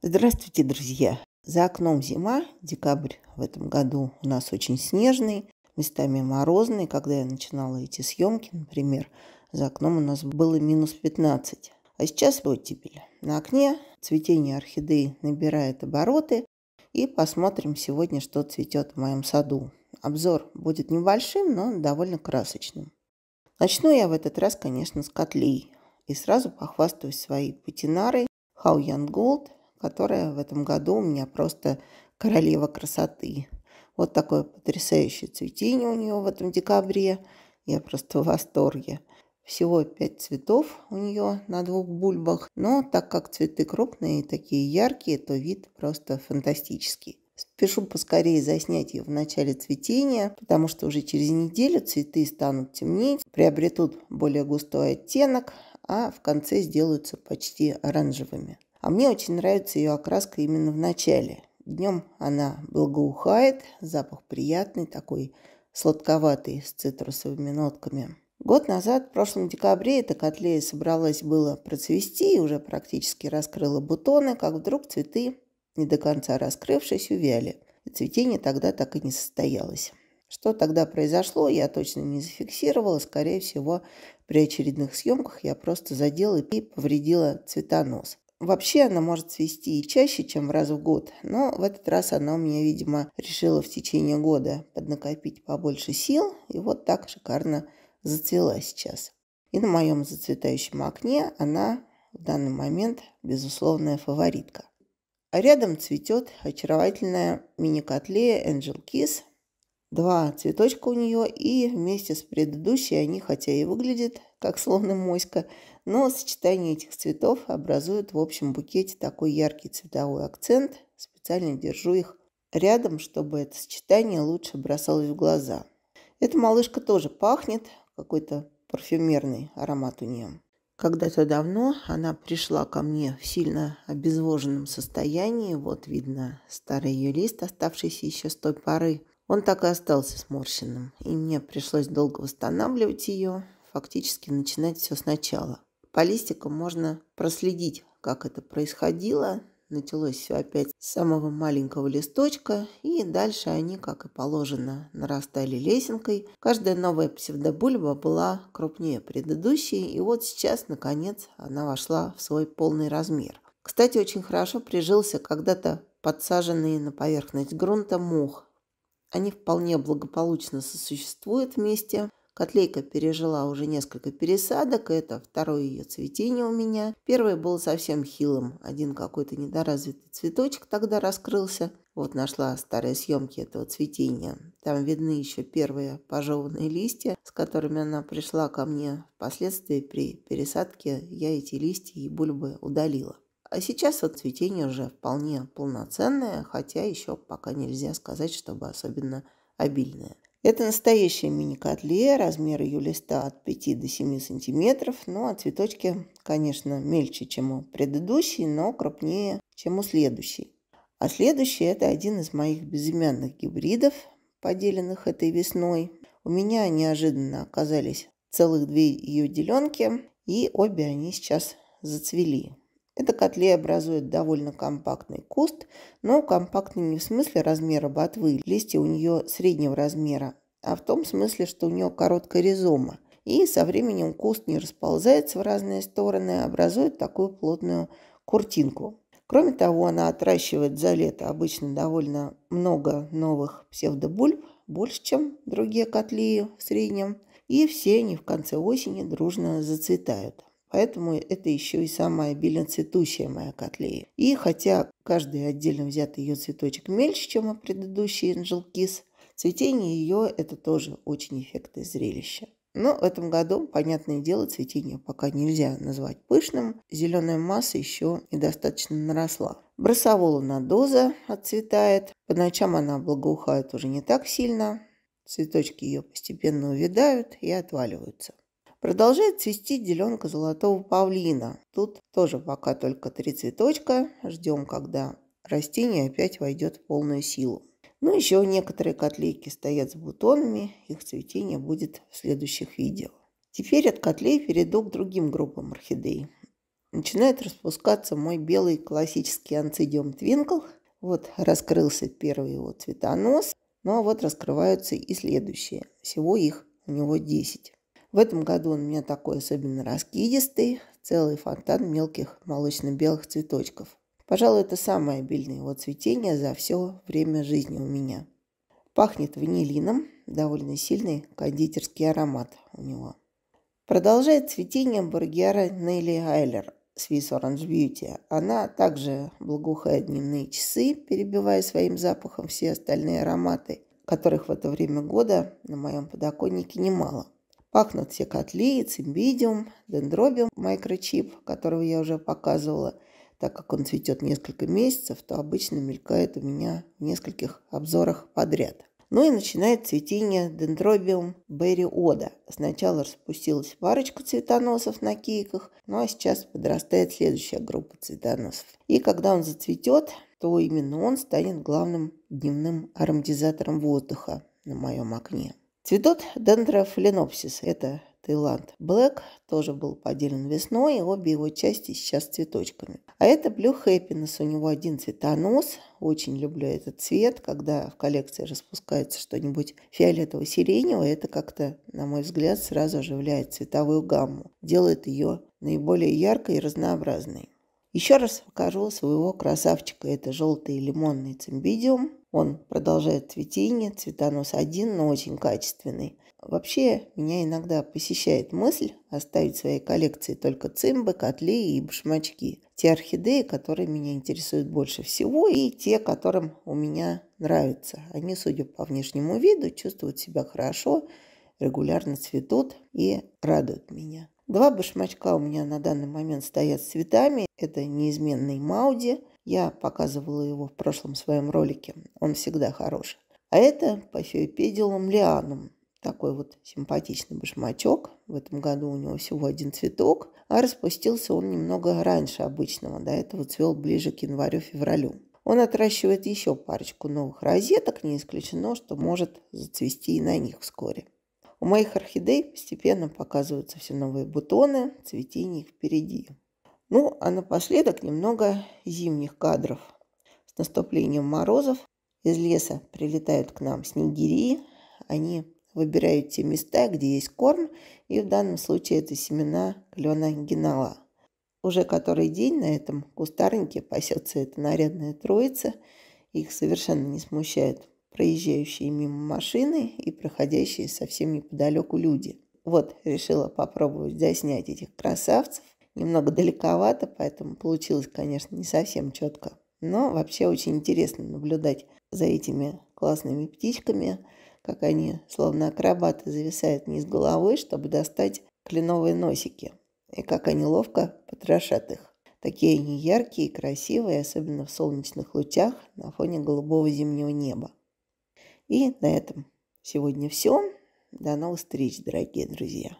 Здравствуйте, друзья! За окном зима, декабрь в этом году у нас очень снежный, местами морозный. Когда я начинала эти съемки, например, за окном у нас было минус 15. А сейчас оттепель. На окне цветение орхидеи набирает обороты. И посмотрим сегодня, что цветет в моем саду. Обзор будет небольшим, но довольно красочным. Начну я в этот раз, конечно, с котлей. И сразу похвастаюсь своей патинарой How Young Gold которая в этом году у меня просто королева красоты. Вот такое потрясающее цветение у нее в этом декабре. Я просто в восторге. Всего пять цветов у нее на двух бульбах, но так как цветы крупные и такие яркие, то вид просто фантастический. Спешу поскорее заснять ее в начале цветения, потому что уже через неделю цветы станут темнеть, приобретут более густой оттенок, а в конце сделаются почти оранжевыми. А мне очень нравится ее окраска именно в начале. Днем она благоухает, запах приятный, такой сладковатый, с цитрусовыми нотками. Год назад, в прошлом декабре, эта котлея собралась было процвести и уже практически раскрыла бутоны, как вдруг цветы, не до конца раскрывшись, увяли. И цветение тогда так и не состоялось. Что тогда произошло, я точно не зафиксировала. Скорее всего, при очередных съемках я просто задела и повредила цветонос. Вообще она может свести и чаще, чем раз в год, но в этот раз она у меня, видимо, решила в течение года поднакопить побольше сил, и вот так шикарно зацвела сейчас. И на моем зацветающем окне она в данный момент безусловная фаворитка. А рядом цветет очаровательная мини-котлея Angel Kiss. Два цветочка у нее, и вместе с предыдущей они, хотя и выглядят как словно моська, но сочетание этих цветов образует в общем букете такой яркий цветовой акцент. Специально держу их рядом, чтобы это сочетание лучше бросалось в глаза. Эта малышка тоже пахнет, какой-то парфюмерный аромат у нее. Когда-то давно она пришла ко мне в сильно обезвоженном состоянии. Вот видно старый ее лист, оставшийся еще с той поры. Он так и остался сморщенным, и мне пришлось долго восстанавливать ее, фактически начинать все сначала. По листикам можно проследить, как это происходило. Началось все опять с самого маленького листочка, и дальше они, как и положено, нарастали лесенкой. Каждая новая псевдобульба была крупнее предыдущей, и вот сейчас, наконец, она вошла в свой полный размер. Кстати, очень хорошо прижился когда-то подсаженный на поверхность грунта мох. Они вполне благополучно сосуществуют вместе, Котлейка пережила уже несколько пересадок, это второе ее цветение у меня. Первое было совсем хилым, один какой-то недоразвитый цветочек тогда раскрылся. Вот нашла старые съемки этого цветения. Там видны еще первые пожеванные листья, с которыми она пришла ко мне. Впоследствии при пересадке я эти листья и бульбы удалила. А сейчас вот цветение уже вполне полноценное, хотя еще пока нельзя сказать, чтобы особенно обильное. Это настоящая мини-котле, размер ее листа от 5 до 7 сантиметров. Ну, а цветочки, конечно, мельче, чем у предыдущей, но крупнее, чем у следующей. А следующий – это один из моих безымянных гибридов, поделенных этой весной. У меня неожиданно оказались целых две ее деленки, и обе они сейчас зацвели. Эта котлея образует довольно компактный куст, но компактный не в смысле размера ботвы, листья у нее среднего размера, а в том смысле, что у нее короткая ризома. И со временем куст не расползается в разные стороны, а образует такую плотную куртинку. Кроме того, она отращивает за лето обычно довольно много новых псевдобульб, больше, чем другие котли в среднем, и все они в конце осени дружно зацветают. Поэтому это еще и самая обильно моя котлея. И хотя каждый отдельно взятый ее цветочек мельче, чем у предыдущей Angel Kiss, цветение ее – это тоже очень эффектное зрелище. Но в этом году, понятное дело, цветение пока нельзя назвать пышным. Зеленая масса еще недостаточно наросла. Бросовола доза отцветает. По ночам она благоухает уже не так сильно. Цветочки ее постепенно увядают и отваливаются. Продолжает цвести деленка золотого павлина. Тут тоже пока только три цветочка. Ждем, когда растение опять войдет в полную силу. Ну, еще некоторые котлейки стоят с бутонами. Их цветение будет в следующих видео. Теперь от котлей перейду к другим группам орхидей. Начинает распускаться мой белый классический анцидиум твинкл. Вот раскрылся первый его цветонос. Ну а вот раскрываются и следующие. Всего их у него 10. В этом году он у меня такой особенно раскидистый, целый фонтан мелких молочно-белых цветочков. Пожалуй, это самое обильное его цветение за все время жизни у меня. Пахнет ванилином, довольно сильный кондитерский аромат у него. Продолжает цветение боргера Нелли Айлер Swiss Orange Beauty. Она также благоухает дневные часы, перебивая своим запахом все остальные ароматы, которых в это время года на моем подоконнике немало. Пахнут все котли, цимбидиум, дендробиум, микрочип, которого я уже показывала. Так как он цветет несколько месяцев, то обычно мелькает у меня в нескольких обзорах подряд. Ну и начинает цветение дендробиум бериода. Сначала распустилась парочка цветоносов на кейках, ну а сейчас подрастает следующая группа цветоносов. И когда он зацветет, то именно он станет главным дневным ароматизатором воздуха на моем окне. Цветут дендрофленопсис, это Таиланд. Блэк тоже был поделен весной, и обе его части сейчас цветочками. А это Blue Happiness, у него один цветонос. Очень люблю этот цвет, когда в коллекции распускается что-нибудь фиолетово-сиреневое, это как-то, на мой взгляд, сразу оживляет цветовую гамму, делает ее наиболее яркой и разнообразной. Еще раз покажу своего красавчика. Это желтый лимонный цимбидиум. Он продолжает цветение, цветонос один, но очень качественный. Вообще, меня иногда посещает мысль оставить в своей коллекции только цимбы, котли и башмачки. Те орхидеи, которые меня интересуют больше всего, и те, которым у меня нравятся. Они, судя по внешнему виду, чувствуют себя хорошо, регулярно цветут и радуют меня. Два башмачка у меня на данный момент стоят с цветами. Это неизменный Мауди. Я показывала его в прошлом своем ролике. Он всегда хороший. А это по феопедилам лианам. Такой вот симпатичный башмачок. В этом году у него всего один цветок. А распустился он немного раньше обычного. До этого цвел ближе к январю-февралю. Он отращивает еще парочку новых розеток. Не исключено, что может зацвести и на них вскоре. У моих орхидей постепенно показываются все новые бутоны, цветение их впереди. Ну, а напоследок немного зимних кадров. С наступлением морозов из леса прилетают к нам снегири. Они выбирают те места, где есть корм, и в данном случае это семена клена генала. Уже который день на этом кустарнике пасется эта нарядная троица, их совершенно не смущает проезжающие мимо машины и проходящие совсем неподалеку люди. Вот, решила попробовать заснять этих красавцев. Немного далековато, поэтому получилось, конечно, не совсем четко. Но вообще очень интересно наблюдать за этими классными птичками, как они, словно акробаты, зависают вниз головой, чтобы достать кленовые носики, и как они ловко потрошат их. Такие они яркие и красивые, особенно в солнечных лучах на фоне голубого зимнего неба. И на этом сегодня все. До новых встреч, дорогие друзья.